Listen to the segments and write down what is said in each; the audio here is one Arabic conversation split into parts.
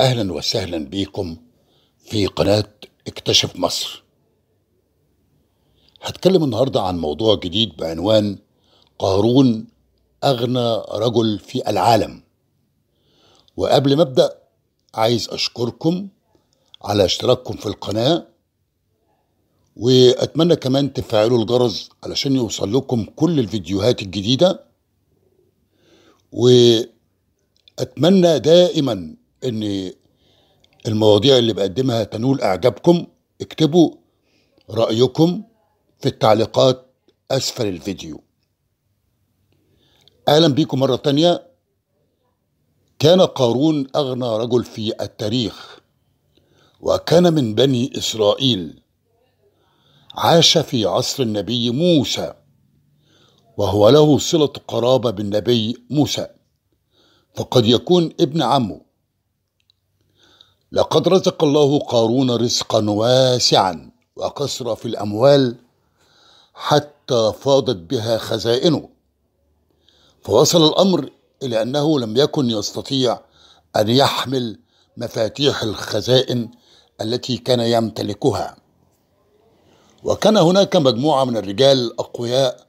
اهلا وسهلا بيكم في قناه اكتشف مصر هتكلم النهارده عن موضوع جديد بعنوان قارون اغنى رجل في العالم وقبل ما ابدا عايز اشكركم على اشتراككم في القناه واتمنى كمان تفعلوا الجرس علشان يوصل لكم كل الفيديوهات الجديده واتمنى دائما ان المواضيع اللي بقدمها تنول اعجابكم اكتبوا رايكم في التعليقات اسفل الفيديو اهلا بيكم مره تانيه كان قارون اغنى رجل في التاريخ وكان من بني اسرائيل عاش في عصر النبي موسى وهو له صله قرابه بالنبي موسى فقد يكون ابن عمه لقد رزق الله قارون رزقا واسعا وكثر في الاموال حتى فاضت بها خزائنه فوصل الامر الى انه لم يكن يستطيع ان يحمل مفاتيح الخزائن التي كان يمتلكها وكان هناك مجموعه من الرجال الاقوياء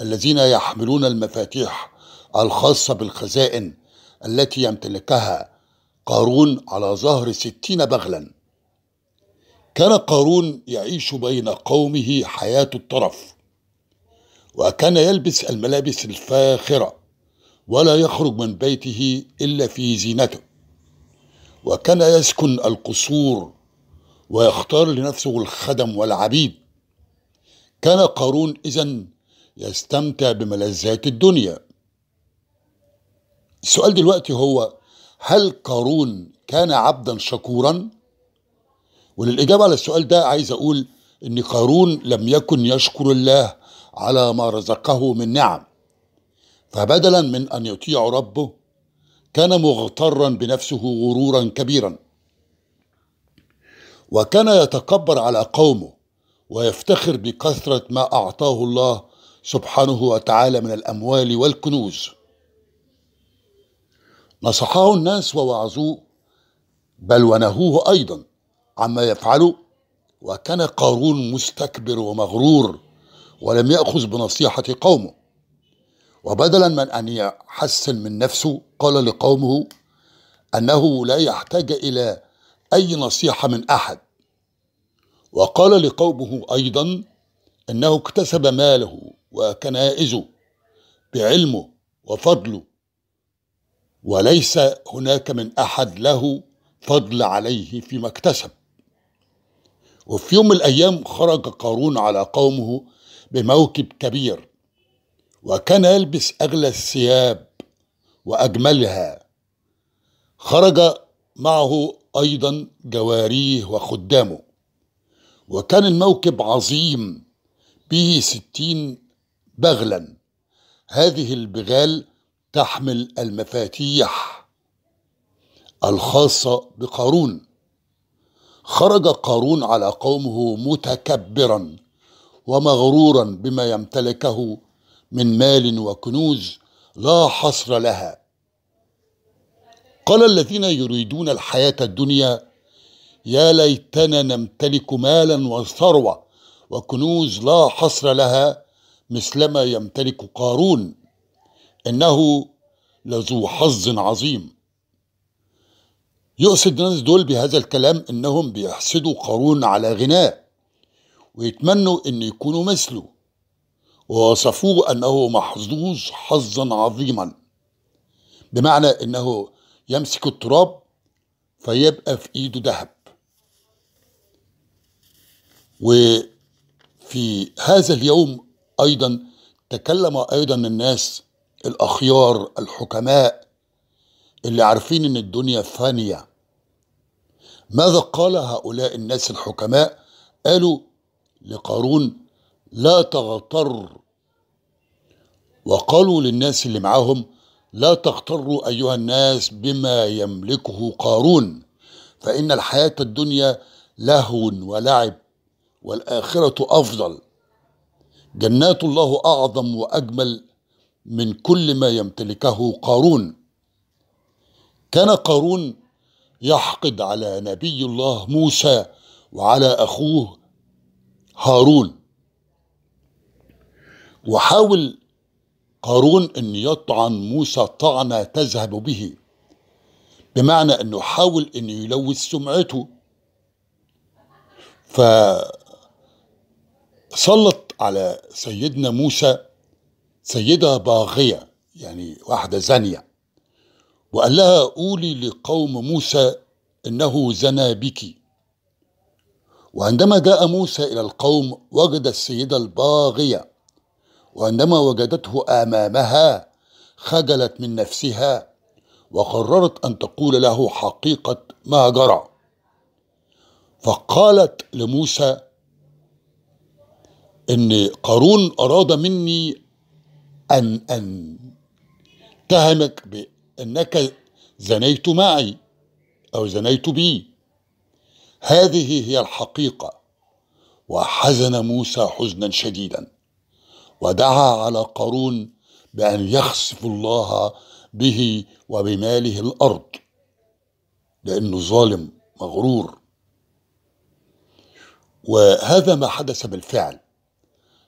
الذين يحملون المفاتيح الخاصه بالخزائن التي يمتلكها قارون على ظهر ستين بغلا كان قارون يعيش بين قومه حياة الطرف وكان يلبس الملابس الفاخرة ولا يخرج من بيته إلا في زينته وكان يسكن القصور ويختار لنفسه الخدم والعبيد كان قارون إذا يستمتع بملذات الدنيا السؤال دلوقتي هو هل قارون كان عبدا شكورا وللإجابة على السؤال ده عايز أقول إن قارون لم يكن يشكر الله على ما رزقه من نعم فبدلا من أن يطيع ربه كان مغترا بنفسه غرورا كبيرا وكان يتكبر على قومه ويفتخر بكثرة ما أعطاه الله سبحانه وتعالى من الأموال والكنوز نصحه الناس ووعظوه بل ونهوه أيضا عما يفعله وكان قارون مستكبر ومغرور ولم يأخذ بنصيحة قومه وبدلا من أن يحسن من نفسه قال لقومه أنه لا يحتاج إلى أي نصيحة من أحد وقال لقومه أيضا أنه اكتسب ماله وكنائزه بعلمه وفضله وليس هناك من أحد له فضل عليه فيما اكتسب وفي يوم من الأيام خرج قارون على قومه بموكب كبير وكان يلبس أغلى الثياب وأجملها خرج معه أيضا جواريه وخدامه وكان الموكب عظيم به ستين بغلا هذه البغال تحمل المفاتيح الخاصة بقارون خرج قارون على قومه متكبرا ومغرورا بما يمتلكه من مال وكنوز لا حصر لها قال الذين يريدون الحياة الدنيا يا ليتنا نمتلك مالا وثروة وكنوز لا حصر لها مثلما يمتلك قارون إنه لذو حظ عظيم يقصد الناس دول بهذا الكلام إنهم بيحسدوا قارون على غناه ويتمنوا إن يكونوا مثله ووصفوه أنه محظوظ حظا عظيما بمعنى إنه يمسك التراب فيبقى في إيده ذهب وفي هذا اليوم أيضا تكلم أيضا الناس الأخيار الحكماء اللي عارفين إن الدنيا فانية ماذا قال هؤلاء الناس الحكماء قالوا لقارون لا تغتر وقالوا للناس اللي معاهم لا تغتروا أيها الناس بما يملكه قارون فإن الحياة الدنيا لهو ولعب والآخرة أفضل جنات الله أعظم وأجمل من كل ما يمتلكه قارون كان قارون يحقد على نبي الله موسى وعلى اخوه هارون وحاول قارون ان يطعن موسى طعنه تذهب به بمعنى انه حاول انه يلوث سمعته فسلط على سيدنا موسى سيدة باغية يعني واحدة زانية وقال لها قولي لقوم موسى إنه زنى بك وعندما جاء موسى إلى القوم وجد السيدة الباغية وعندما وجدته أمامها خجلت من نفسها وقررت أن تقول له حقيقة ما جرى فقالت لموسى إن قارون أراد مني أن أن اتهمك بأنك زنيت معي أو زنيت بي هذه هي الحقيقة وحزن موسى حزنا شديدا ودعا على قارون بأن يخسف الله به وبماله الأرض لأنه ظالم مغرور وهذا ما حدث بالفعل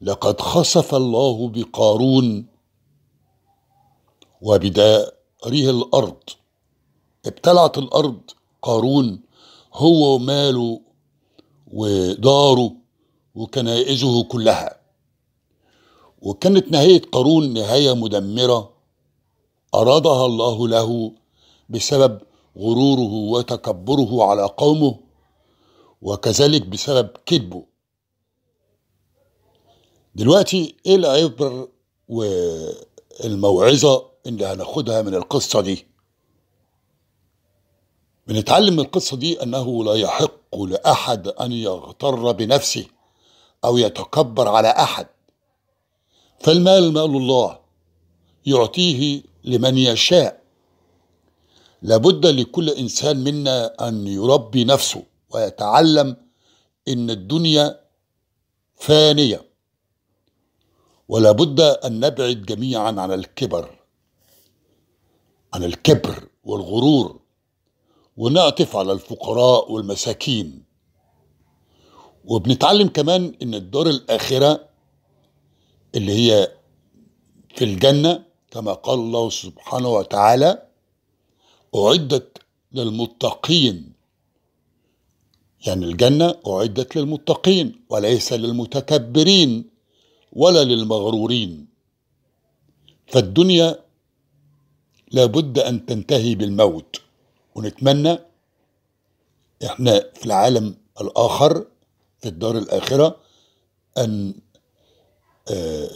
لقد خسف الله بقارون وبداره الارض ابتلعت الارض قارون هو وماله وداره وكنائزه كلها وكانت نهايه قارون نهايه مدمره ارادها الله له بسبب غروره وتكبره على قومه وكذلك بسبب كذبه دلوقتي ايه العبر والموعظه اللي هناخدها من القصه دي بنتعلم من القصه دي انه لا يحق لاحد ان يغتر بنفسه او يتكبر على احد فالمال مال الله يعطيه لمن يشاء لابد لكل انسان منا ان يربي نفسه ويتعلم ان الدنيا فانيه ولا بد أن نبعد جميعا عن الكبر عن الكبر والغرور ونعطف على الفقراء والمساكين وبنتعلم كمان ان الدار الاخره اللي هي في الجنه كما قال الله سبحانه وتعالى اعدت للمتقين يعني الجنه اعدت للمتقين وليس للمتكبرين ولا للمغرورين فالدنيا لابد أن تنتهي بالموت ونتمنى إحنا في العالم الآخر في الدار الآخرة أن آه،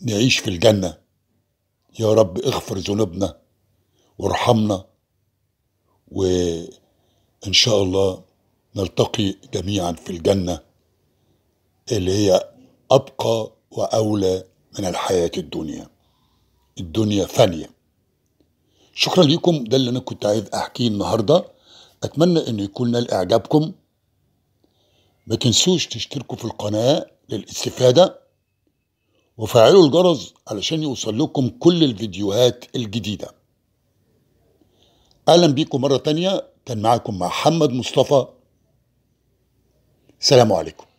نعيش في الجنة يا رب اغفر ذنوبنا وارحمنا وإن شاء الله نلتقي جميعا في الجنة اللي هي أبقى وأولى من الحياة الدنيا الدنيا فانية شكرا لكم ده اللي أنا كنت عايز أحكيه النهاردة أتمنى أنه يكون نال إعجابكم ما تنسوش تشتركوا في القناة للاستفادة وفعلوا الجرس علشان يوصل لكم كل الفيديوهات الجديدة أهلا بكم مرة تانية كان معاكم محمد مصطفى سلام عليكم